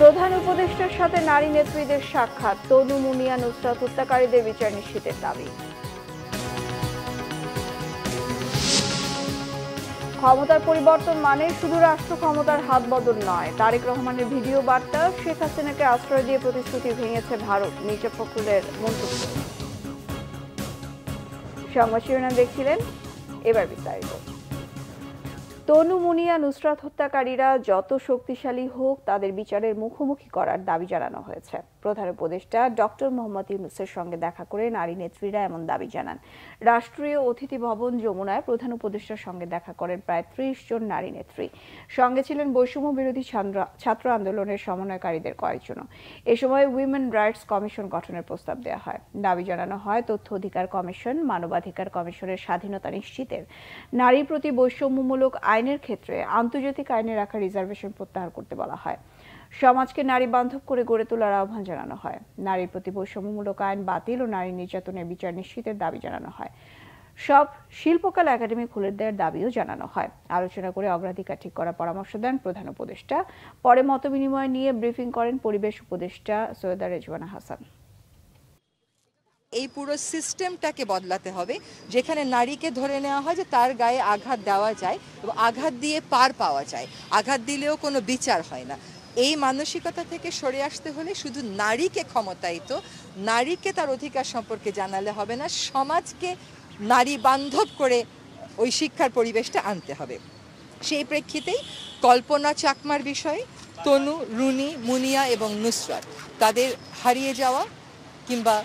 প্রধান উপদেষ্টার সাথে নারী নেত্রীদের সাক্ষাৎ তনু মুনিয়া নুসরাত হত্যাকারীদের বিচার নিশ্চিতের দাবি ক্ষমতার পরিবর্তন মানে শুধু রাষ্ট্র ক্ষমতার হাত বদল নয় তারেক রহমানের ভিডিও বার্তা শেখ হাসিনাকে আশ্রয় দিয়ে প্রতিশ্রুতি ভেঙেছে ভারত মির্জা ফখরুলের মন্তব্য সংবাদ শিরোনাম দেখছিলেন এবার বিস্তারিত তনু মুনিয়া নুসরাত হত্যাকারীরা যত শক্তিশালী হোক তাদের বিচারের মুখোমুখি করার দাবি জানানো হয়েছে প্রধান উপদেষ্টা ডক্টর মোহাম্মদ ইউনুসের সঙ্গে দেখা করে নারী নেত্রীরা এমন দাবি জানান রাষ্ট্রীয় অতিথি ভবন যমুনায় প্রধান উপদেষ্টার সঙ্গে দেখা করেন প্রায় ত্রিশ জন নারী নেত্রী সঙ্গে ছিলেন বৈষম্য বিরোধী ছাত্র আন্দোলনের সমন্বয়কারীদের কয়েকজন এ সময় উইমেন রাইটস কমিশন গঠনের প্রস্তাব দেওয়া হয় দাবি জানানো হয় তথ্য অধিকার কমিশন মানবাধিকার কমিশনের স্বাধীনতা নিশ্চিতের নারী প্রতি বৈষম্যমূলক আইনের ক্ষেত্রে আন্তর্জাতিক আইনে রাখা রিজার্ভেশন প্রত্যাহার করতে বলা হয় সমাজকে নারী বান্ধব করে গড়ে তোলার আহ্বান জানানো হয় নারীর প্রতি বৈষম্যমূলক আইন বাতিল ও নারী নির্যাতনের বিচার নিশ্চিতের দাবি জানানো হয় সব শিল্পকলা একাডেমি খুলে দেওয়ার দাবিও জানানো হয় আলোচনা করে অগ্রাধিকার ঠিক করার পরামর্শ দেন প্রধান উপদেষ্টা পরে মতবিনিময় নিয়ে ব্রিফিং করেন পরিবেশ উপদেষ্টা সৈয়দা রেজওয়ানা হাসান এই পুরো সিস্টেমটাকে বদলাতে হবে যেখানে নারীকে ধরে নেওয়া হয় যে তার গায়ে আঘাত দেওয়া যায় এবং আঘাত দিয়ে পার পাওয়া যায় আঘাত দিলেও কোনো বিচার হয় না এই মানসিকতা থেকে সরে আসতে হলে শুধু নারীকে ক্ষমতায়িত নারীকে তার অধিকার সম্পর্কে জানালে হবে না সমাজকে নারী বান্ধব করে ওই শিক্ষার পরিবেশটা আনতে হবে সেই প্রেক্ষিতেই কল্পনা চাকমার বিষয়ে তনু রুনি মুনিয়া এবং নুসরাত তাদের হারিয়ে যাওয়া কিংবা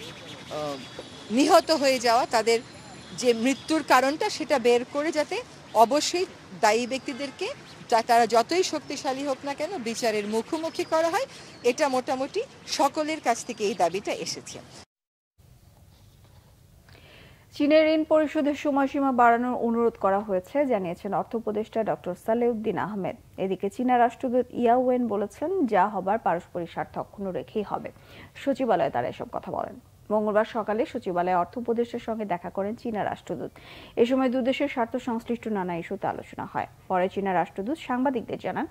নিহত হয়ে যাওয়া তাদের যে মৃত্যুর কারণটা সেটা বের করে যাতে অবশ্যই দায়ী ব্যক্তিদেরকে তারা যতই শক্তিশালী হোক না কেন বিচারের মুখোমুখি করা হয় এটা মোটামুটি সকলের কাছ থেকে এই দাবিটা এসেছে চীনের ঋণ পরিশোধের সময়সীমা বাড়ানোর অনুরোধ করা হয়েছে জানিয়েছেন অর্থ উপদেষ্টা ডক্টর সালেউদ্দিন আহমেদ এদিকে চীনা রাষ্ট্রদূত ইয়াওয়েন বলেছেন যা হবার পারস্পরিক স্বার্থ অক্ষুণ্ণ রেখেই হবে সচিবালয়ে তারা এসব কথা বলেন মঙ্গলবার সকালে সচিবালয়ে অর্থ উপদেষ্টার সঙ্গে দেখা করেন চীনা রাষ্ট্রদূত এ সময় দুদেশের স্বার্থ সংশ্লিষ্ট নানা ইস্যুতে আলোচনা হয় পরে চীনা রাষ্ট্রদূত সাংবাদিকদের জানান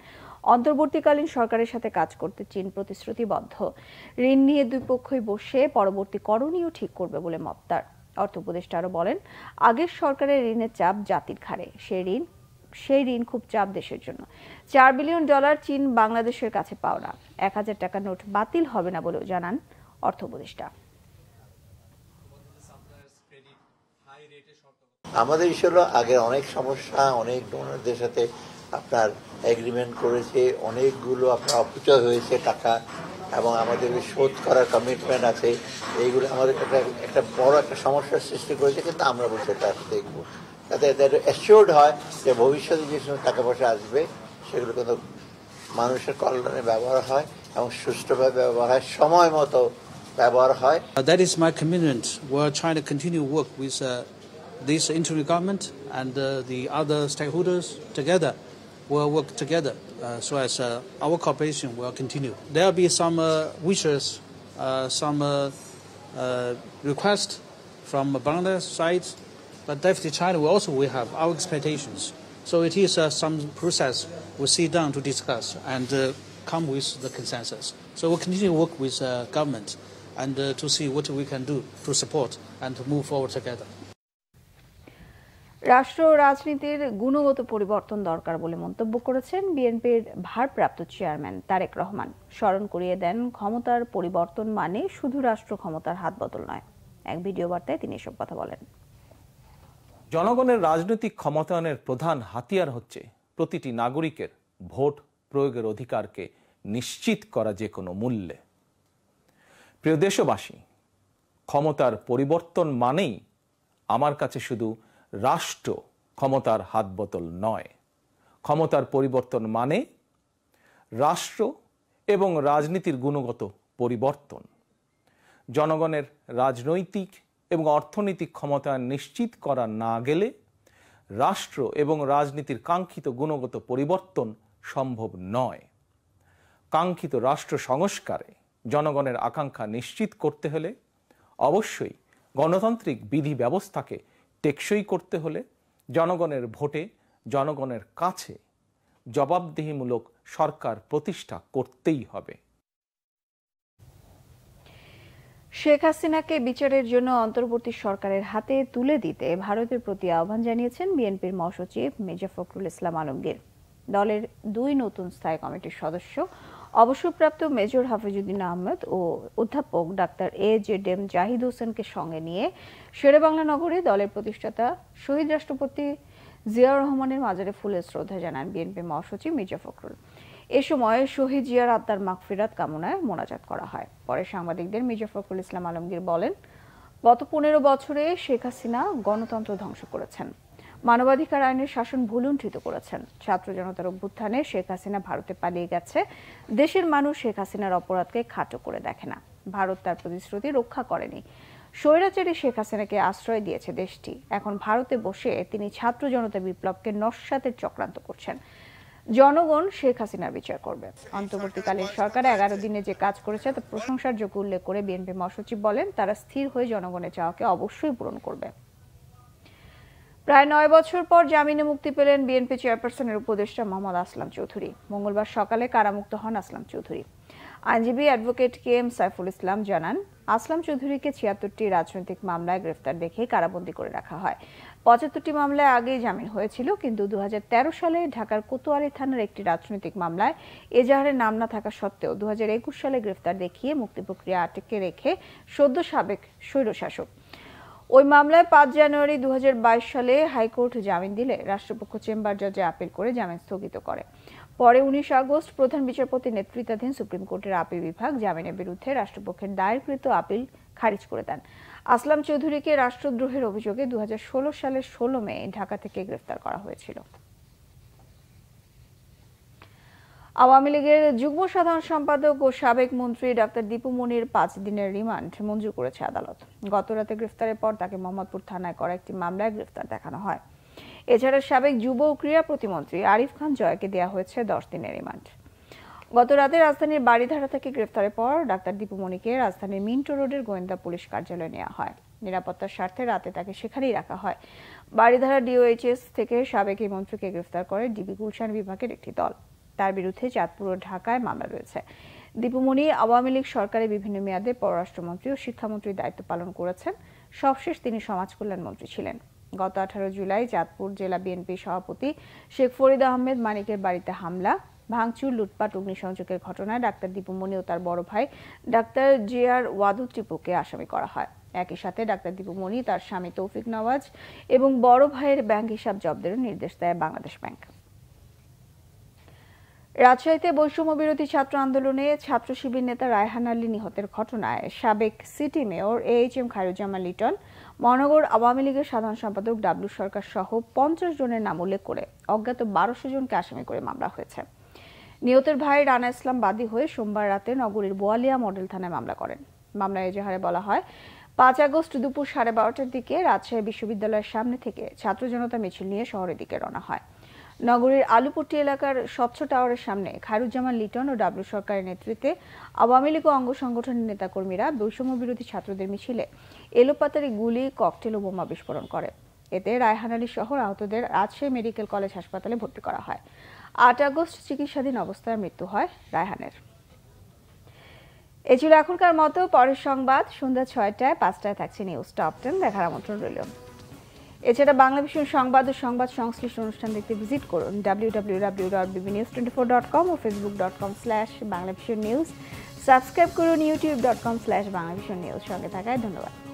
অন্তর্বর্তীকালীন সরকারের সাথে কাজ করতে চীন প্রতিশ্রুতিবদ্ধ ঋণ নিয়ে দুই পক্ষই বসে পরবর্তী করণীয় ঠিক করবে বলে মত তার অর্থ উপদেষ্টা আরও বলেন আগের সরকারের ঋণের চাপ জাতির ঘাড়ে সে ঋণ সেই ঋণ খুব চাপ দেশের জন্য চার বিলিয়ন ডলার চীন বাংলাদেশের কাছে পাওনা এক হাজার টাকা নোট বাতিল হবে না বলেও জানান অর্থ উপদেষ্টা আমাদের ছিল আগে অনেক সমস্যা অনেক ডোনারদের সাথে আপনার এগ্রিমেন্ট করেছে অনেকগুলো আপনার অপচয় হয়েছে টাকা এবং আমাদের শোধ করার কমিটমেন্ট আছে এইগুলো আমাদের একটা একটা বড় একটা সমস্যার সৃষ্টি করেছে কিন্তু আমরা বলছি তার দেখবো তাতে অ্যাসিওর্ড হয় যে ভবিষ্যতে যে সময় টাকা পয়সা আসবে সেগুলো কিন্তু মানুষের কল্যাণে ব্যবহার হয় এবং সুষ্ঠুভাবে ব্যবহার হয় সময় মতো ব্যবহার হয় That is my commitment. We're trying to continue work with uh, this interim government and uh, the other stakeholders together will work together uh, so as uh, our cooperation will continue. There will be some wishes, some requests from Bangladesh side, but definitely China will also we have our expectations. So it is uh, some process we sit down to discuss and uh, come with the consensus. So we'll continue to work with uh, government and to see what we can do to support and to move forward together. রাষ্ট্র রাজনীতির গুণগত পরিবর্তন দরকার বলে মন্তব্য করেছেন বিএনপির ভারপ্রাপ্ত চেয়ারম্যান তারেক রহমান স্মরণ করিয়ে দেন ক্ষমতার পরিবর্তন মানে শুধু রাষ্ট্র ক্ষমতার হাত বদল নয় এক ভিডিও বার্তায় তিনি এসব কথা বলেন জনগণের রাজনৈতিক ক্ষমতায়নের প্রধান হাতিয়ার হচ্ছে প্রতিটি নাগরিকের ভোট প্রয়োগের অধিকারকে নিশ্চিত করা যে কোনো মূল্যে প্রিয় দেশবাসী ক্ষমতার পরিবর্তন মানেই আমার কাছে শুধু রাষ্ট্র ক্ষমতার হাত বোতল নয় ক্ষমতার পরিবর্তন মানে রাষ্ট্র এবং রাজনীতির গুণগত পরিবর্তন জনগণের রাজনৈতিক এবং অর্থনৈতিক ক্ষমতা নিশ্চিত করা না গেলে রাষ্ট্র এবং রাজনীতির কাঙ্ক্ষিত গুণগত পরিবর্তন সম্ভব নয় কাঙ্ক্ষিত রাষ্ট্র সংস্কারে জনগণের আকাঙ্ক্ষা নিশ্চিত করতে হলে অবশ্যই গণতান্ত্রিক বিধি ব্যবস্থাকে টেকসই করতে হলে জনগণের ভোটে জনগণের কাছে জবাবদিহিমূলক সরকার প্রতিষ্ঠা করতেই হবে শেখ হাসিনাকে বিচারের জন্য অন্তর্বর্তী সরকারের হাতে তুলে দিতে ভারতের প্রতি আহ্বান জানিয়েছেন বিএনপির মহাসচিব মির্জা ফখরুল ইসলাম আলমগীর দলের দুই নতুন স্থায়ী কমিটির সদস্য অবসরপ্রাপ্ত মেজর হাফিজুদ্দিন আহমেদ ও অধ্যাপক ডাক্তার এ জে ডেম জাহিদ হোসেনকে সঙ্গে নিয়ে শেরেবাংলা নগরে দলের প্রতিষ্ঠাতা শহীদ রাষ্ট্রপতি জিয়াউর রহমানের মাজারে ফুলের শ্রদ্ধা জানান বিএনপি মহাসচিব মির্জা ফখরুল এ সময় শহীদ জিয়ার আত্মার মাগফিরাত কামনায় মোনাজাত করা হয় পরে সাংবাদিকদের মির্জা ফখরুল ইসলাম আলমগীর বলেন গত পনেরো বছরে শেখ হাসিনা গণতন্ত্র ধ্বংস করেছেন মানবাধিকার আইনের শাসন ভুলুণ্ঠিত করেছেন ছাত্র জনতার অভ্যুত্থানে শেখ হাসিনা ভারতে পালিয়ে গেছে দেশের মানুষ শেখ হাসিনার অপরাধকে খাটো করে দেখে না ভারত তার প্রতিশ্রুতি রক্ষা করেনি স্বৈরাচারী শেখ হাসিনাকে আশ্রয় দিয়েছে দেশটি এখন ভারতে বসে তিনি ছাত্র জনতা বিপ্লবকে নস্বাতের চক্রান্ত করছেন জনগণ শেখ হাসিনার বিচার করবে অন্তর্বর্তীকালে সরকার এগারো দিনে যে কাজ করেছে তা প্রশংসার যোগ্য উল্লেখ করে বিএনপি মহাসচিব বলেন তারা স্থির হয়ে জনগণের চাওয়াকে অবশ্যই পূরণ করবে প্রায় নয় বছর পর জামিনে মুক্তি পেলেন বিএনপি চেয়ারপারসনের উপদেষ্টা মোহাম্মদ আসলাম চৌধুরী মঙ্গলবার সকালে কারামুক্ত হন আসলাম চৌধুরী আইনজীবী advocate K M Saiful Islam জানান আসলাম চৌধুরীকে ছিয়াত্তরটি রাজনৈতিক মামলায় গ্রেফতার দেখে কারাবন্দী করে রাখা হয় পঁচাত্তরটি মামলায় আগেই জামিন হয়েছিল কিন্তু দু সালে ঢাকার কোতোয়ালি থানার একটি রাজনৈতিক মামলায় এজাহারের নাম না থাকা সত্ত্বেও দু সালে গ্রেফতার দেখিয়ে মুক্তি প্রক্রিয়া আটকে রেখে সদ্য সাবেক স্বৈরশাসক ওই মামলায় পাঁচ জানুয়ারি দু সালে হাইকোর্ট জামিন দিলে রাষ্ট্রপক্ষ চেম্বার জজে আপিল করে জামিন স্থগিত করে পরে উনিশ আগস্ট প্রধান বিচারপতি নেতৃত্বাধীন সুপ্রিম কোর্টের আপিল বিভাগ জামিনের বিরুদ্ধে রাষ্ট্রপক্ষের দায়েরকৃত আপিল খারিজ করে দেন আসলাম চৌধুরীকে রাষ্ট্রদ্রোহের অভিযোগে দু সালের ষোলো মে ঢাকা থেকে গ্রেফতার করা হয়েছিল আওয়ামী লীগের যুগ্ম সাধারণ সম্পাদক ও সাবেক মন্ত্রী ডাক্তার দীপু মনির পাঁচ দিনের রিমান্ড মঞ্জুর করেছে আদালত গতরাতে গ্রেফতারের পর তাকে মোহাম্মদপুর থানায় করা একটি মামলায় গ্রেফতার দেখানো হয় এছাড়া সাবেক যুব ও ক্রীড়া প্রতিমন্ত্রী আরিফ খান জয়কে দেওয়া হয়েছে দশ দিনের রিমান্ড গত রাতে রাজধানীর বাড়িধারা থেকে গ্রেফতারের পর ডাক্তার দীপু মনিকে রাজধানীর মিন্টো রোডের গোয়েন্দা পুলিশ কার্যালয়ে নেওয়া হয় নিরাপত্তার স্বার্থে রাতে তাকে সেখানেই রাখা হয় বাড়িধারা ডিওএইচএস থেকে সাবেক এই মন্ত্রীকে গ্রেফতার করে ডিবি গুলশান বিভাগের একটি দল তার বিরুদ্ধে চাঁদপুর ও ঢাকায় মামলা রয়েছে দীপুমণি আওয়ামী লীগ সরকারের বিভিন্ন মেয়াদে পররাষ্ট্রমন্ত্রী ও শিক্ষামন্ত্রীর দায়িত্ব পালন করেছেন সবশেষ তিনি সমাজকল্যাণ মন্ত্রী ছিলেন গত আঠারো জুলাই চাঁদপুর জেলা বিএনপি সভাপতি শেখ ফরিদ আহমেদ মানিকের বাড়িতে হামলা ভাঙচুর লুটপাট অগ্নিসংযোগের ঘটনায় ডাক্তার দীপুমণি ও তার বড় ভাই ডাক্তার জে আর ওয়াদু টিপুকে আসামি করা হয় একই সাথে ডাক্তার দীপুমণি তার স্বামী তৌফিক নওয়াজ এবং বড় ভাইয়ের ব্যাংক হিসাব জব্দের নির্দেশ দেয় বাংলাদেশ ব্যাংক রাজশাহীতে বৈষম্য বিরোধী ছাত্র আন্দোলনে ছাত্র শিবির নেতা রায়হান আলী নিহতের ঘটনায় সাবেক city mayor A H M Khairuzzaman Liton মহানগর আওয়ামী লীগের সাধারণ সম্পাদক ডাব্লু সরকার সহ পঞ্চাশ জনের নাম উল্লেখ করে অজ্ঞাত বারোশো জনকে আসামি করে মামলা হয়েছে নিহতের ভাই রানা ইসলাম বাদী হয়ে সোমবার রাতে নগরীর বোয়ালিয়া মডেল থানায় মামলা করেন মামলায় এজাহারে বলা হয় পাঁচ আগস্ট দুপুর সাড়ে বারোটার দিকে রাজশাহী বিশ্ববিদ্যালয়ের সামনে থেকে ছাত্র জনতা মিছিল নিয়ে শহরের দিকে রওনা হয় নগরীর আলুপট্টি এলাকার স্বচ্ছ টাওয়ারের সামনে খায়রুজ্জামান লিটন ও ডাব্লু সরকারের নেতৃত্বে আওয়ামী লীগ ও অঙ্গ সংগঠনের নেতাকর্মীরা বৈষম্য বিরোধী ছাত্রদের মিছিলে এলোপাতারি গুলি ককটেল ও বোমা বিস্ফোরণ করে এতে রায়হান আলী সহ আহতদের রাজশাহী মেডিকেল কলেজ হাসপাতালে ভর্তি করা হয় আট আগস্ট চিকিৎসাধীন অবস্থায় মৃত্যু হয় রায়হানের এ ছিল এখনকার মতো পরের সংবাদ সন্ধ্যা ছয়টায় পাঁচটায় থাকছে নিউজ টপ টেন দেখার আমন্ত্রণ রইল এছাড়া বাংলা ভীষণ সংবাদ ও সংবাদ সংশ্লিষ্ট অনুষ্ঠান দেখতে ভিজিট করুন W W W dot BB news twenty four dot com ও Facebook dot com slash Bangla news subscribe করুন YouTube dot com slash Bangla news সঙ্গে থাকায় ধন্যবাদ